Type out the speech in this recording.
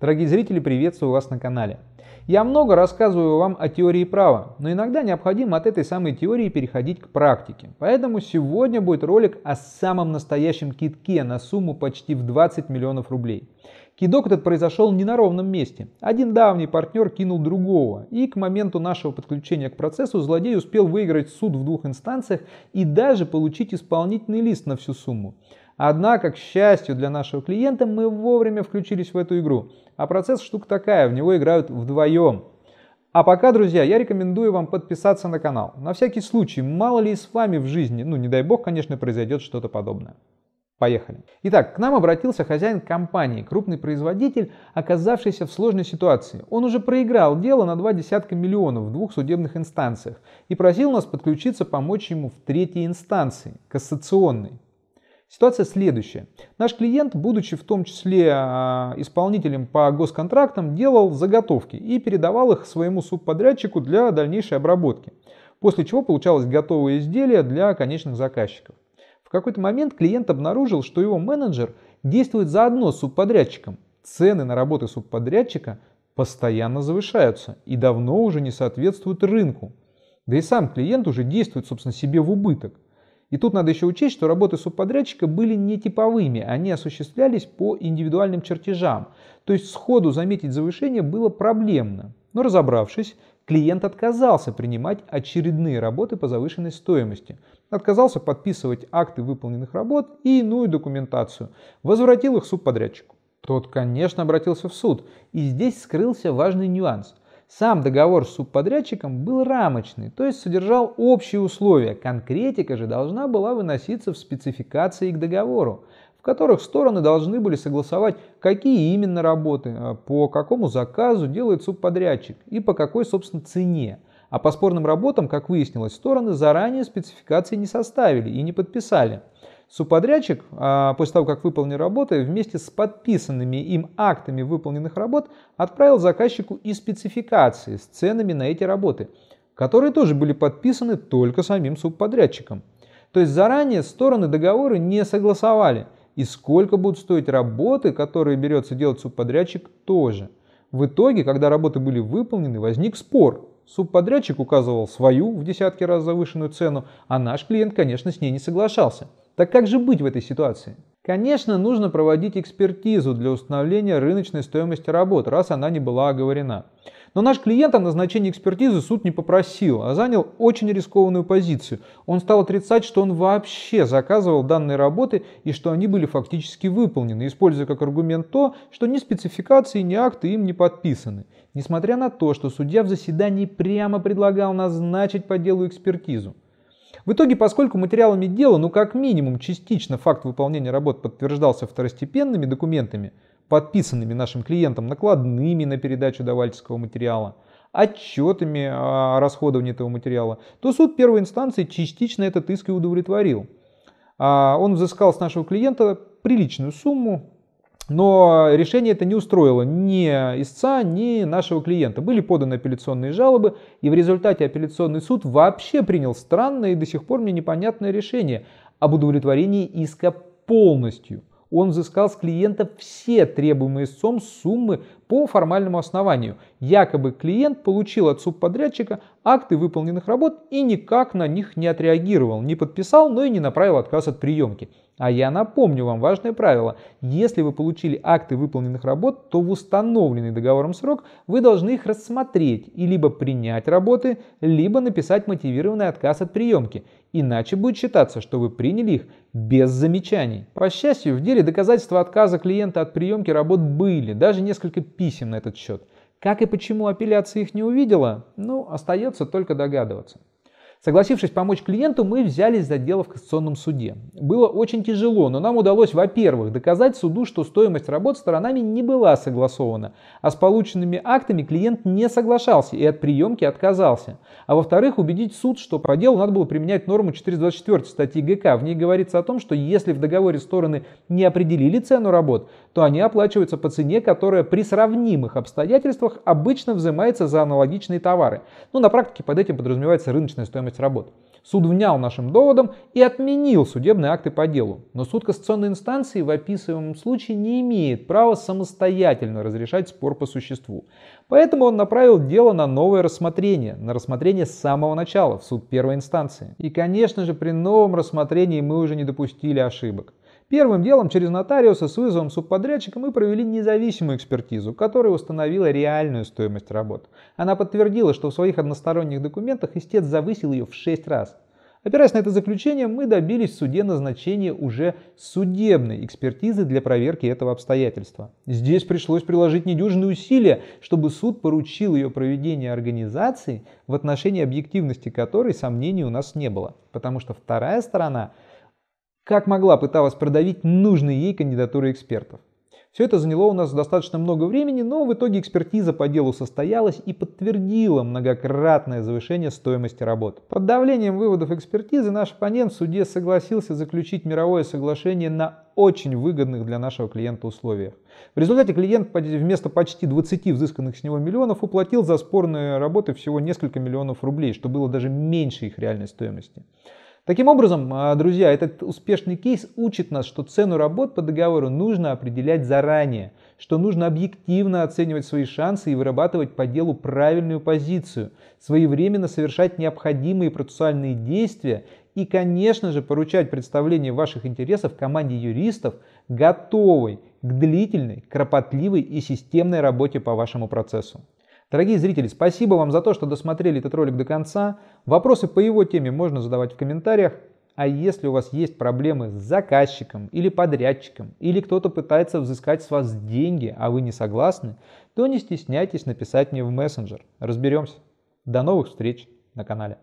Дорогие зрители, приветствую вас на канале. Я много рассказываю вам о теории права, но иногда необходимо от этой самой теории переходить к практике. Поэтому сегодня будет ролик о самом настоящем кидке на сумму почти в 20 миллионов рублей. Кидок этот произошел не на ровном месте. Один давний партнер кинул другого, и к моменту нашего подключения к процессу злодей успел выиграть суд в двух инстанциях и даже получить исполнительный лист на всю сумму. Однако, к счастью для нашего клиента, мы вовремя включились в эту игру. А процесс штука такая, в него играют вдвоем. А пока, друзья, я рекомендую вам подписаться на канал. На всякий случай, мало ли и с вами в жизни, ну не дай бог, конечно, произойдет что-то подобное. Поехали. Итак, к нам обратился хозяин компании, крупный производитель, оказавшийся в сложной ситуации. Он уже проиграл дело на два десятка миллионов в двух судебных инстанциях и просил нас подключиться помочь ему в третьей инстанции, кассационной. Ситуация следующая. Наш клиент, будучи в том числе а, исполнителем по госконтрактам, делал заготовки и передавал их своему субподрядчику для дальнейшей обработки, после чего получалось готовое изделие для конечных заказчиков. В какой-то момент клиент обнаружил, что его менеджер действует заодно с субподрядчиком. Цены на работы субподрядчика постоянно завышаются и давно уже не соответствуют рынку. Да и сам клиент уже действует, собственно, себе в убыток. И тут надо еще учесть, что работы субподрядчика были не типовыми, они осуществлялись по индивидуальным чертежам. То есть сходу заметить завышение было проблемно. Но разобравшись, клиент отказался принимать очередные работы по завышенной стоимости. Отказался подписывать акты выполненных работ и иную документацию. Возвратил их субподрядчику. Тот, конечно, обратился в суд. И здесь скрылся важный нюанс – сам договор с субподрядчиком был рамочный, то есть содержал общие условия. Конкретика же должна была выноситься в спецификации к договору, в которых стороны должны были согласовать, какие именно работы, э, по какому заказу делает субподрядчик и по какой, собственно, цене. А по спорным работам, как выяснилось, стороны заранее спецификации не составили и не подписали. Субподрядчик, а, после того, как выполнил работы, вместе с подписанными им актами выполненных работ отправил заказчику и спецификации с ценами на эти работы, которые тоже были подписаны только самим субподрядчиком. То есть заранее стороны договора не согласовали, и сколько будут стоить работы, которые берется делать субподрядчик, тоже. В итоге, когда работы были выполнены, возник спор. Субподрядчик указывал свою в десятки раз завышенную цену, а наш клиент, конечно, с ней не соглашался. Так как же быть в этой ситуации? Конечно, нужно проводить экспертизу для установления рыночной стоимости работ, раз она не была оговорена. Но наш клиент о назначении экспертизы суд не попросил, а занял очень рискованную позицию. Он стал отрицать, что он вообще заказывал данные работы и что они были фактически выполнены, используя как аргумент то, что ни спецификации, ни акты им не подписаны. Несмотря на то, что судья в заседании прямо предлагал назначить по делу экспертизу. В итоге, поскольку материалами дела, ну как минимум частично факт выполнения работ подтверждался второстепенными документами, подписанными нашим клиентом накладными на передачу давальческого материала, отчетами о расходовании этого материала, то суд первой инстанции частично этот иск и удовлетворил. А он взыскал с нашего клиента приличную сумму, но решение это не устроило ни истца, ни нашего клиента. Были поданы апелляционные жалобы, и в результате апелляционный суд вообще принял странное и до сих пор мне непонятное решение об удовлетворении иска полностью. Он взыскал с клиента все требуемые истцом суммы по формальному основанию. Якобы клиент получил от субподрядчика акты выполненных работ и никак на них не отреагировал, не подписал, но и не направил отказ от приемки. А я напомню вам важное правило. Если вы получили акты выполненных работ, то в установленный договором срок вы должны их рассмотреть и либо принять работы, либо написать мотивированный отказ от приемки. Иначе будет считаться, что вы приняли их без замечаний. По счастью, в деле доказательства отказа клиента от приемки работ были. Даже несколько писем на этот счет. Как и почему апелляция их не увидела, ну, остается только догадываться. Согласившись помочь клиенту, мы взялись за дело в кассационном суде. Было очень тяжело, но нам удалось, во-первых, доказать суду, что стоимость работ сторонами не была согласована, а с полученными актами клиент не соглашался и от приемки отказался. А во-вторых, убедить суд, что по делу надо было применять норму 424 статьи ГК. В ней говорится о том, что если в договоре стороны не определили цену работ, то они оплачиваются по цене, которая при сравнимых обстоятельствах обычно взимается за аналогичные товары. Ну, на практике под этим подразумевается рыночная стоимость стоимость работ. Суд внял нашим доводам и отменил судебные акты по делу. Но суд кассационной инстанции в описываемом случае не имеет права самостоятельно разрешать спор по существу. Поэтому он направил дело на новое рассмотрение, на рассмотрение с самого начала в суд первой инстанции. И, конечно же, при новом рассмотрении мы уже не допустили ошибок. Первым делом через нотариуса с вызовом субподрядчика мы провели независимую экспертизу, которая установила реальную стоимость работ. Она подтвердила, что в своих односторонних документах истец завысил ее в 6 раз. Опираясь на это заключение, мы добились в суде назначения уже судебной экспертизы для проверки этого обстоятельства. Здесь пришлось приложить недюжные усилия, чтобы суд поручил ее проведение организации, в отношении объективности которой сомнений у нас не было, потому что вторая сторона – как могла пыталась продавить нужные ей кандидатуры экспертов. Все это заняло у нас достаточно много времени, но в итоге экспертиза по делу состоялась и подтвердила многократное завышение стоимости работ. Под давлением выводов экспертизы наш оппонент в суде согласился заключить мировое соглашение на очень выгодных для нашего клиента условиях. В результате клиент вместо почти 20 взысканных с него миллионов уплатил за спорные работы всего несколько миллионов рублей, что было даже меньше их реальной стоимости. Таким образом, а, друзья, этот успешный кейс учит нас, что цену работ по договору нужно определять заранее, что нужно объективно оценивать свои шансы и вырабатывать по делу правильную позицию, своевременно совершать необходимые процессуальные действия и, конечно же, поручать представление ваших интересов команде юристов, готовой к длительной, кропотливой и системной работе по вашему процессу. Дорогие зрители, спасибо вам за то, что досмотрели этот ролик до конца. Вопросы по его теме можно задавать в комментариях. А если у вас есть проблемы с заказчиком или подрядчиком, или кто-то пытается взыскать с вас деньги, а вы не согласны, то не стесняйтесь написать мне в мессенджер. Разберемся. До новых встреч на канале.